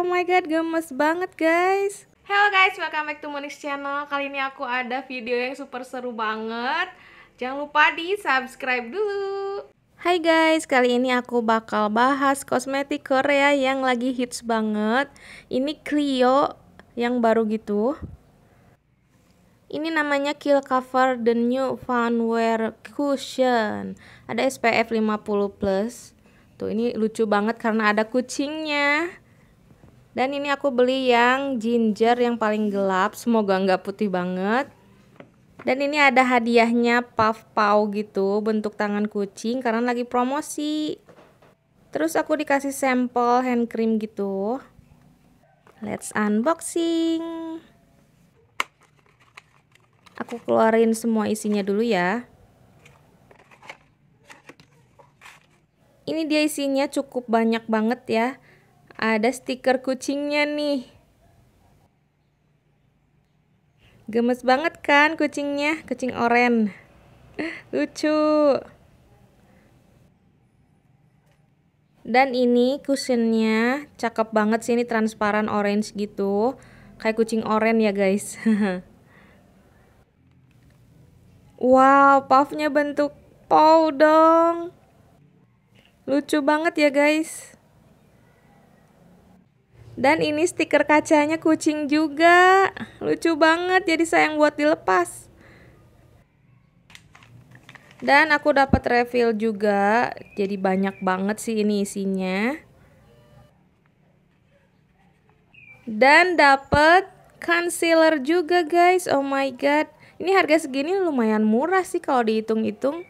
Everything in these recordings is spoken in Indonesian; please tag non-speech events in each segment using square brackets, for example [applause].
Oh my god, gemes banget guys. Hello guys, welcome back to Monix Channel. Kali ini aku ada video yang super seru banget. Jangan lupa di subscribe dulu. Hai guys, kali ini aku bakal bahas kosmetik Korea yang lagi hits banget. Ini Clio yang baru gitu. Ini namanya Kill Cover The New Wear Cushion. Ada SPF 50+. Tuh, ini lucu banget karena ada kucingnya. Dan ini aku beli yang ginger yang paling gelap, semoga nggak putih banget. Dan ini ada hadiahnya puff pau gitu, bentuk tangan kucing karena lagi promosi. Terus aku dikasih sampel hand cream gitu. Let's unboxing. Aku keluarin semua isinya dulu ya. Ini dia isinya cukup banyak banget ya ada stiker kucingnya nih. Gemes banget kan kucingnya, kucing oren. [laughs] Lucu. Dan ini cushionnya cakep banget sih ini transparan orange gitu. Kayak kucing oren ya guys. [laughs] wow, puffnya bentuk paw dong. Lucu banget ya guys. Dan ini stiker kacanya kucing juga. Lucu banget, jadi sayang buat dilepas. Dan aku dapat refill juga, jadi banyak banget sih ini isinya. Dan dapat concealer juga guys, oh my god. Ini harga segini lumayan murah sih kalau dihitung-hitung.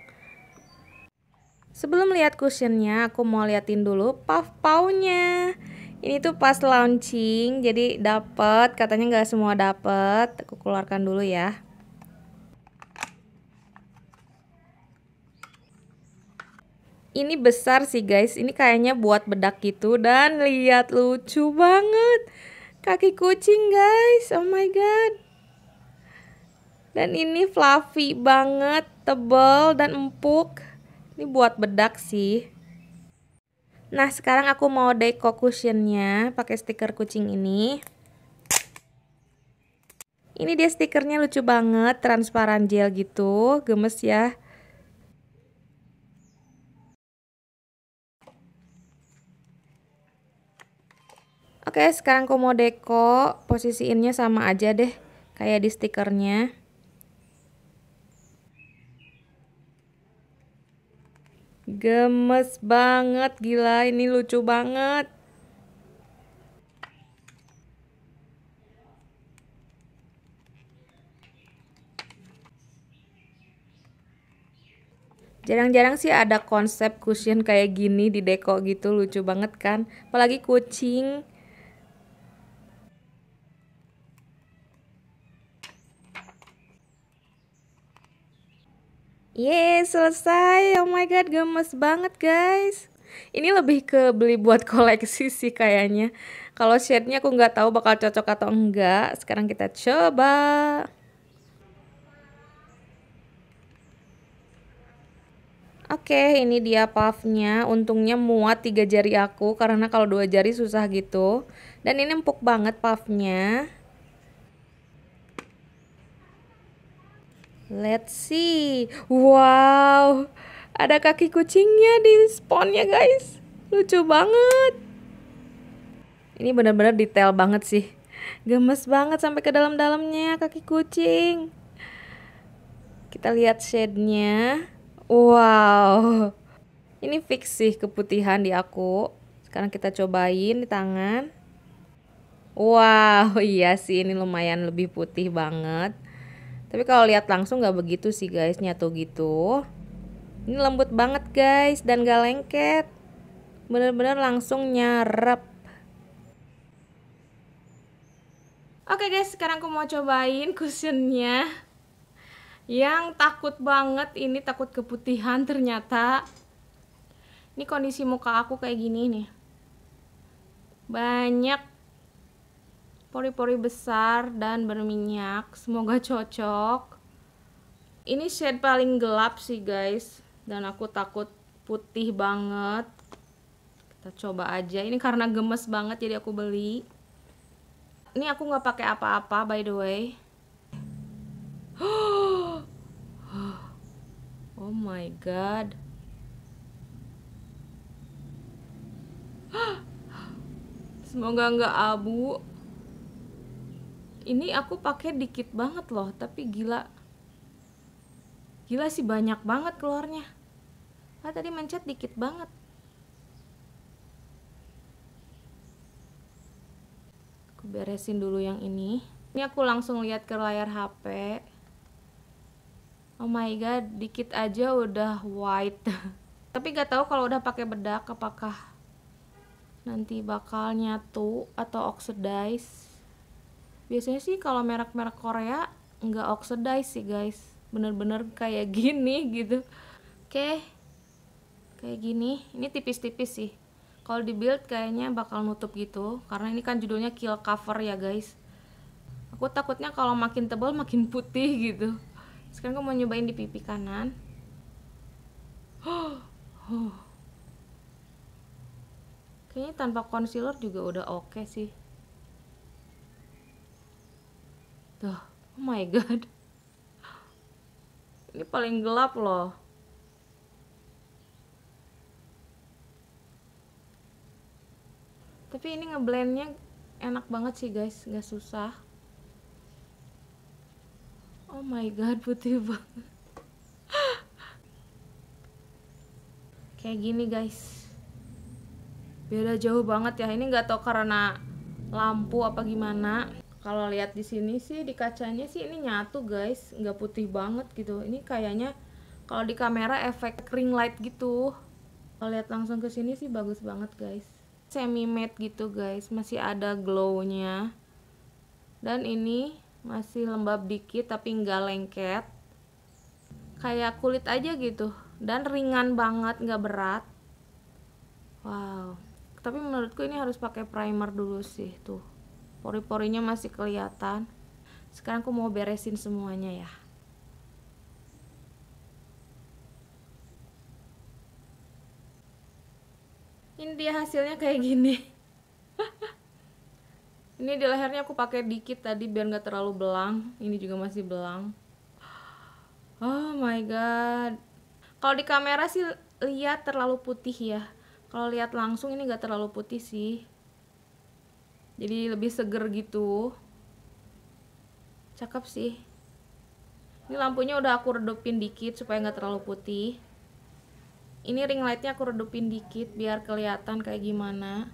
Sebelum lihat cushionnya, aku mau liatin dulu puff pawnya ini tuh pas launching jadi dapet katanya nggak semua dapet aku keluarkan dulu ya ini besar sih guys ini kayaknya buat bedak gitu dan lihat lucu banget kaki kucing guys oh my god dan ini fluffy banget tebel dan empuk ini buat bedak sih Nah, sekarang aku mau deko cushionnya pakai stiker kucing ini. Ini dia stikernya lucu banget, transparan gel gitu, gemes ya. Oke, sekarang aku mau deko, posisiinnya sama aja deh, kayak di stikernya. Gemes banget gila ini lucu banget. Jarang-jarang sih ada konsep cushion kayak gini di deko gitu lucu banget kan. Apalagi kucing. Yes, selesai. Oh my god, gemes banget guys. Ini lebih ke beli buat koleksi sih kayaknya. Kalau shade-nya aku nggak tahu bakal cocok atau enggak. Sekarang kita coba. Oke, okay, ini dia puffnya. Untungnya muat tiga jari aku karena kalau dua jari susah gitu. Dan ini empuk banget puffnya. Let's see. Wow, ada kaki kucingnya di spawnnya guys. Lucu banget. Ini benar-benar detail banget sih. Gemes banget sampai ke dalam-dalamnya kaki kucing. Kita lihat shade-nya. Wow. Ini fix sih keputihan di aku. Sekarang kita cobain di tangan. Wow, iya sih ini lumayan lebih putih banget. Tapi kalau lihat langsung nggak begitu sih guys, nyatu gitu. Ini lembut banget guys dan gak lengket. Bener-bener langsung nyerap. Oke okay guys, sekarang aku mau cobain cushionnya. Yang takut banget ini takut keputihan ternyata. Ini kondisi muka aku kayak gini nih. Banyak pori-pori besar dan berminyak. Semoga cocok. Ini shade paling gelap sih guys. Dan aku takut putih banget. Kita coba aja. Ini karena gemes banget jadi aku beli. Ini aku nggak pakai apa-apa by the way. [gasps] Oh my god. [gasps] Semoga nggak abu ini aku pakai dikit banget loh tapi gila gila sih banyak banget keluarnya ah tadi mencet dikit banget aku beresin dulu yang ini ini aku langsung lihat ke layar HP oh my god dikit aja udah white [laughs] tapi gak tahu kalau udah pakai bedak apakah nanti bakal nyatu atau oxidize biasanya sih kalau merek-merek Korea nggak oxidize sih guys bener-bener kayak [laughs] gini gitu oke okay. kayak gini ini tipis-tipis sih kalau di build kayaknya bakal nutup gitu karena ini kan judulnya kill cover ya guys aku takutnya kalau makin tebal makin putih [laughs] gitu sekarang aku mau nyobain di pipi kanan [gasps] kayaknya tanpa concealer juga udah oke okay sih Tuh, oh my god. Ini paling gelap loh. Tapi ini ngeblendnya enak banget sih guys, gak susah. Oh my god, putih [laughs] banget. Kayak gini guys. Beda jauh banget ya. Ini nggak tahu karena lampu apa gimana kalau lihat di sini sih di kacanya sih ini nyatu guys nggak putih banget gitu ini kayaknya kalau di kamera efek ring light gitu kalau lihat langsung ke sini sih bagus banget guys semi matte gitu guys masih ada glownya dan ini masih lembab dikit tapi nggak lengket kayak kulit aja gitu dan ringan banget nggak berat wow tapi menurutku ini harus pakai primer dulu sih tuh pori-porinya masih kelihatan sekarang aku mau beresin semuanya ya ini dia hasilnya kayak gini [laughs] ini di lehernya aku pakai dikit tadi biar nggak terlalu belang ini juga masih belang oh my god kalau di kamera sih lihat terlalu putih ya kalau lihat langsung ini nggak terlalu putih sih jadi lebih seger gitu cakep sih ini lampunya udah aku redupin dikit supaya nggak terlalu putih ini ring lightnya aku redupin dikit biar kelihatan kayak gimana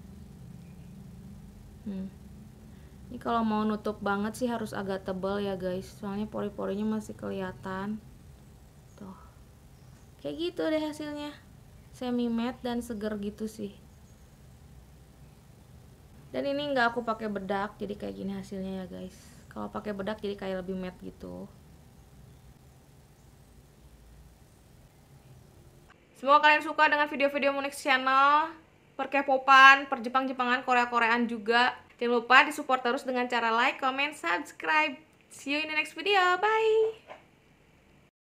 hmm. ini kalau mau nutup banget sih harus agak tebal ya guys soalnya pori-porinya masih kelihatan tuh kayak gitu deh hasilnya semi matte dan seger gitu sih dan ini nggak aku pakai bedak jadi kayak gini hasilnya ya guys kalau pakai bedak jadi kayak lebih matte gitu semoga kalian suka dengan video-video Monix channel perkepopan, perjepang-jepangan, korea-koreaan juga jangan lupa disupport terus dengan cara like, comment, subscribe see you in the next video, bye